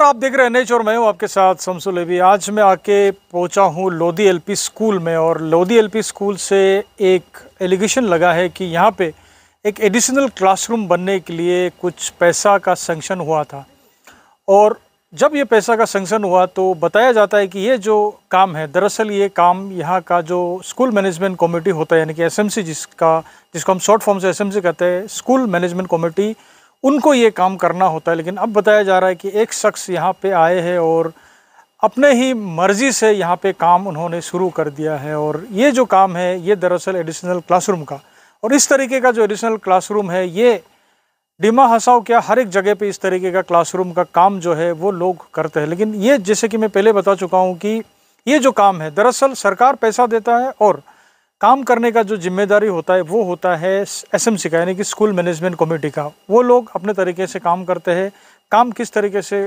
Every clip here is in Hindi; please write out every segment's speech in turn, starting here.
नमस्कार आप देख रहे हैं नेच और मैं हूं आपके साथ शमसु लेवी आज मैं आके पहुंचा हूं लोधी एलपी स्कूल में और लोधी एलपी स्कूल से एक एलिगेशन लगा है कि यहां पे एक एडिशनल क्लासरूम बनने के लिए कुछ पैसा का सेंक्शन हुआ था और जब ये पैसा का सेंक्शन हुआ तो बताया जाता है कि ये जो काम है दरअसल ये काम यहाँ का जो स्कूल मैनेजमेंट कमेटी होता है यानी कि एस जिसका जिसको हम शॉर्ट फॉर्म से एस कहते हैं स्कूल मैनेजमेंट कमेटी उनको ये काम करना होता है लेकिन अब बताया जा रहा है कि एक शख्स यहाँ पे आए हैं और अपने ही मर्ज़ी से यहाँ पे काम उन्होंने शुरू कर दिया है और ये जो काम है ये दरअसल एडिशनल क्लासरूम का और इस तरीके का जो एडिशनल क्लासरूम है ये डिमा हसाओ क्या हर एक जगह पे इस तरीके का क्लासरूम का काम जो है वो लोग करते हैं लेकिन ये जैसे कि मैं पहले बता चुका हूँ कि ये जो काम है दरअसल सरकार पैसा देता है और काम करने का जो जिम्मेदारी होता है वो होता है एसएमसी का यानी कि स्कूल मैनेजमेंट कमेटी का वो लोग अपने तरीके से काम करते हैं काम किस तरीके से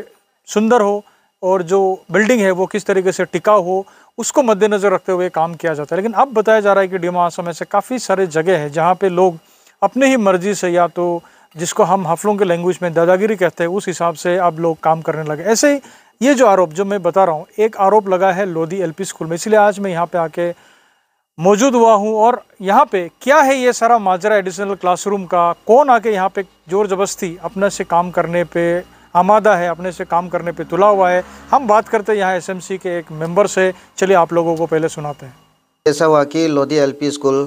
सुंदर हो और जो बिल्डिंग है वो किस तरीके से टिका हो उसको मद्देनज़र रखते हुए काम किया जाता है लेकिन अब बताया जा रहा है कि डीमा आसम ऐसे काफ़ी सारे जगह है जहाँ पे लोग अपने ही मर्जी से या तो जिसको हम हफलों के लैंग्वेज में दादागिरी कहते हैं उस हिसाब से अब लोग काम करने लगे ऐसे ही ये जो आरोप जो मैं बता रहा हूँ एक आरोप लगा है लोधी एल स्कूल में इसलिए आज मैं यहाँ पर आके मौजूद हुआ हूँ और यहाँ पे क्या है ये सारा माजरा एडिशनल क्लासरूम का कौन आके यहाँ पे ज़ोर जबस्ती अपने से काम करने पे आमादा है अपने से काम करने पे तुला हुआ है हम बात करते हैं यहाँ एसएमसी के एक मेंबर से चलिए आप लोगों को पहले सुनाते हैं ऐसा हुआ कि लोधी एलपी स्कूल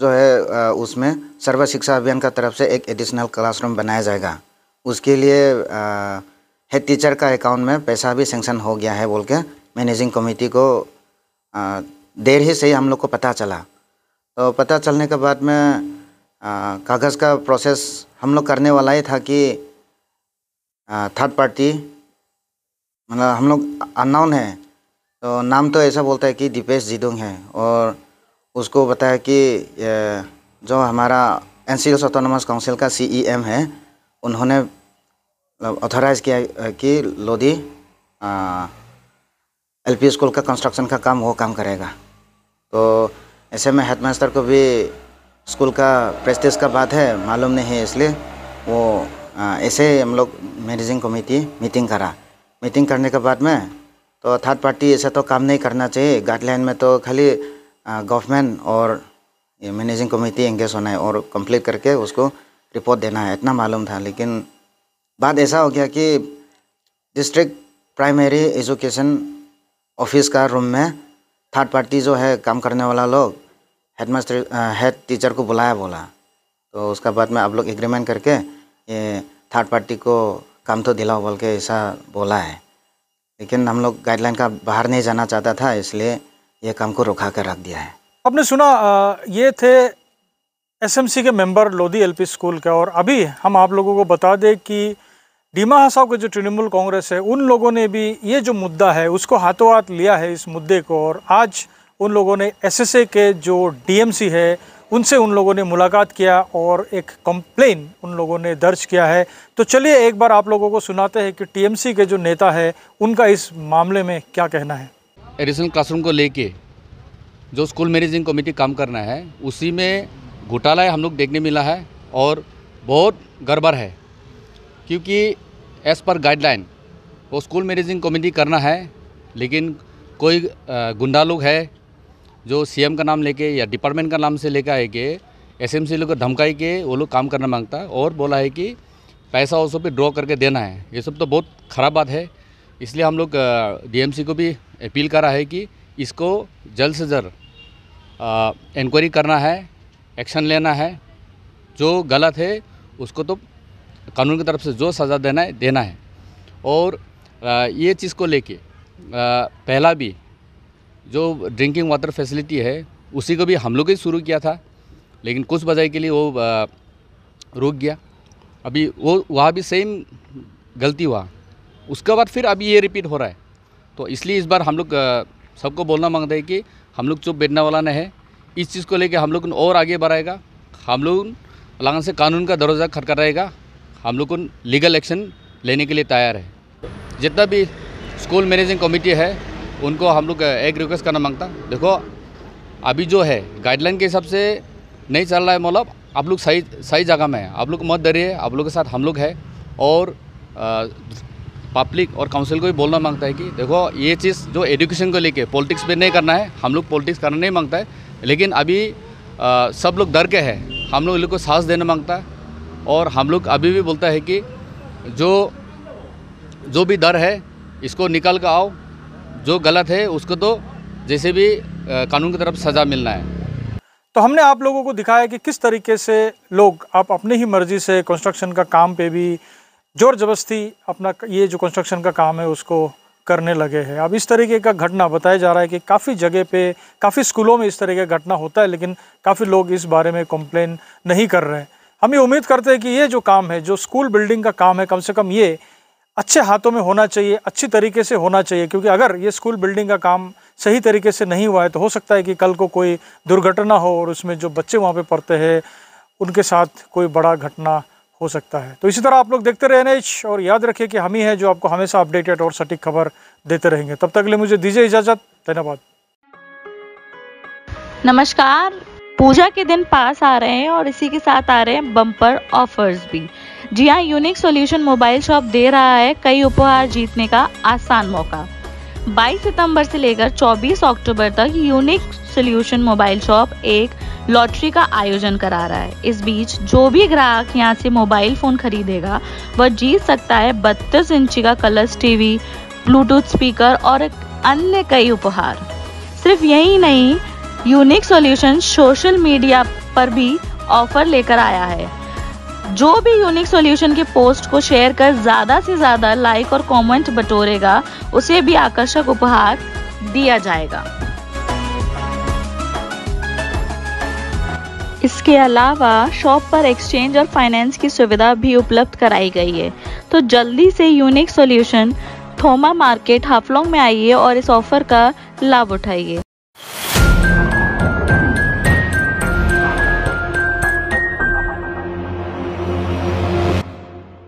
जो है उसमें सर्व शिक्षा अभियान का तरफ से एक एडिशनल क्लासरूम बनाया जाएगा उसके लिए हेड टीचर का अकाउंट में पैसा भी सेंक्शन हो गया है बोल के मैनेजिंग कमेटी को आ, देर ही से ही हम लोग को पता चला तो पता चलने के बाद में कागज़ का प्रोसेस हम लोग करने वाला ही था कि थर्ड पार्टी मतलब हम लोग अननाउन है तो नाम तो ऐसा बोलता है कि दीपेश जीडोंग है और उसको बताया कि जो हमारा N C S autonomous council का सी ई एम है उन्होंने ऑथोराइज़ मतलब किया कि लोधी एलपी स्कूल का कंस्ट्रक्शन का काम वो काम करेगा तो ऐसे में हेड मास्टर को भी स्कूल का प्रेस्टेज का बात है मालूम नहीं है इसलिए वो ऐसे ही हम लोग मैनेजिंग कमेटी मीटिंग करा मीटिंग करने के बाद में तो थर्ड पार्टी ऐसा तो काम नहीं करना चाहिए गाइडलाइन में तो खाली गवर्नमेंट और ये मैनेजिंग कमेटी एंगेज होना है और कंप्लीट करके उसको रिपोर्ट देना है इतना मालूम था लेकिन बात ऐसा हो गया कि डिस्ट्रिक्ट प्राइमरी एजुकेशन ऑफिस का रूम में थर्ड पार्टी जो है काम करने वाला लोग हेड मास्टर हेड टीचर को बुलाया बोला तो उसका बाद में आप लोग एग्रीमेंट करके ये थर्ड पार्टी को काम तो दिलाओ बोल के ऐसा बोला है लेकिन हम लोग गाइडलाइन का बाहर नहीं जाना चाहता था इसलिए ये काम को रुखा कर रख दिया है आपने सुना ये थे एसएमसी के मेंबर लोधी एलपी स्कूल के और अभी हम आप लोगों को बता दें कि डीमा हसाव के जो तृणमूल कांग्रेस है उन लोगों ने भी ये जो मुद्दा है उसको हाथों हाथ लिया है इस मुद्दे को और आज उन लोगों ने एसएसए के जो डीएमसी है उनसे उन लोगों ने मुलाकात किया और एक कंप्लेन उन लोगों ने दर्ज किया है तो चलिए एक बार आप लोगों को सुनाते हैं कि टीएमसी के जो नेता है उनका इस मामले में क्या कहना है एडिशनल क्लासरूम को लेके जो स्कूल मैनेजिंग कमेटी काम करना है उसी में घोटाला हम लोग देखने मिला है और बहुत गड़बड़ है क्योंकि एज़ पर गाइडलाइन वो स्कूल मैनेजिंग कमेटी करना है लेकिन कोई गुंडा लोग है जो सीएम का नाम लेके या डिपार्टमेंट का नाम से लेकर आए के एस एम लोग को धमकाई के वो लोग काम करना मांगता है और बोला है कि पैसा वो सब भी ड्रॉ करके देना है ये सब तो बहुत ख़राब बात है इसलिए हम लोग डी को भी अपील कर रहा है कि इसको जल्द से जल्द इंक्वायरी करना है एक्शन लेना है जो गलत है उसको तो कानून की तरफ से जो सज़ा देना है देना है और ये चीज़ को लेके पहला भी जो ड्रिंकिंग वाटर फैसिलिटी है उसी को भी हम लोग ही शुरू किया था लेकिन कुछ बजाय के लिए वो रुक गया अभी वो वहाँ भी सेम गलती हुआ उसके बाद फिर अभी ये रिपीट हो रहा है तो इसलिए इस बार हम लोग सबको बोलना मांगते हैं कि हम लोग चुप बैठने वाला नहीं है इस चीज़ को लेकर हम लोग और आगे बढ़ाएगा हम लोग लगन से कानून का दरोजा खटखटाएगा हम लोग को लीगल एक्शन लेने के लिए तैयार है जितना भी स्कूल मैनेजिंग कमेटी है उनको हम लोग एक uh, रिक्वेस्ट करना मांगता देखो अभी जो है गाइडलाइन के हिसाब से नहीं चल रहा है मतलब आप लोग सही सही जगह में है आप लोग मत डरिए आप लोग के साथ हम लोग है और पब्लिक uh, और काउंसिल को भी बोलना मांगता है कि देखो ये चीज़ जो एजुकेशन को लेके पॉलिटिक्स पे नहीं करना है हम लोग पॉलिटिक्स करना नहीं मांगता है लेकिन अभी आ, uh, सब लोग डर के हैं हम लोग लोग को साहस देना मांगता है और हम लोग अभी भी बोलता है कि जो जो भी डर है इसको निकल कर आओ जो गलत है उसको तो जैसे भी कानून की तरफ सज़ा मिलना है तो हमने आप लोगों को दिखाया कि किस तरीके से लोग आप अपनी ही मर्ज़ी से कंस्ट्रक्शन का काम पे भी ज़ोर ज़बरस्ती अपना ये जो कंस्ट्रक्शन का काम है उसको करने लगे हैं अब इस तरीके का घटना बताया जा रहा है कि काफ़ी जगह पे काफ़ी स्कूलों में इस तरीके का घटना होता है लेकिन काफ़ी लोग इस बारे में कंप्लेन नहीं कर रहे हैं हम ये उम्मीद करते हैं कि ये जो काम है जो स्कूल बिल्डिंग का काम है कम से कम ये अच्छे हाथों में होना चाहिए अच्छी तरीके से होना चाहिए क्योंकि अगर ये स्कूल बिल्डिंग का काम सही तरीके से नहीं हुआ है तो हो सकता है कि कल को कोई दुर्घटना हो और उसमें जो बच्चे वहाँ पे पढ़ते हैं उनके साथ कोई बड़ा घटना हो सकता है तो इसी तरह आप लोग देखते रहे एन और याद रखिए कि हम ही हैं जो आपको हमेशा अपडेटेड और सटीक खबर देते रहेंगे तब तक के लिए मुझे दीजिए इजाज़त धन्यवाद नमस्कार पूजा के दिन पास आ रहे हैं और इसी के साथ आ रहे हैं बम्पर ऑफर्स भी जी हाँ यूनिक सॉल्यूशन मोबाइल शॉप दे रहा है कई उपहार जीतने का आसान मौका 22 सितंबर से लेकर 24 अक्टूबर तक यूनिक सोल्यूशन मोबाइल शॉप एक लॉटरी का आयोजन करा रहा है इस बीच जो भी ग्राहक यहाँ से मोबाइल फ़ोन खरीदेगा वह जीत सकता है बत्तीस इंची का कलर्स टीवी ब्लूटूथ स्पीकर और अन्य कई उपहार सिर्फ यही नहीं यूनिक सॉल्यूशन सोशल मीडिया पर भी ऑफर लेकर आया है जो भी यूनिक सॉल्यूशन के पोस्ट को शेयर कर ज़्यादा से ज़्यादा लाइक और कमेंट बटोरेगा उसे भी आकर्षक उपहार दिया जाएगा इसके अलावा शॉप पर एक्सचेंज और फाइनेंस की सुविधा भी उपलब्ध कराई गई है तो जल्दी से unique solution Thoma market Haflong में आइए और इस ऑफर का लाभ उठाइए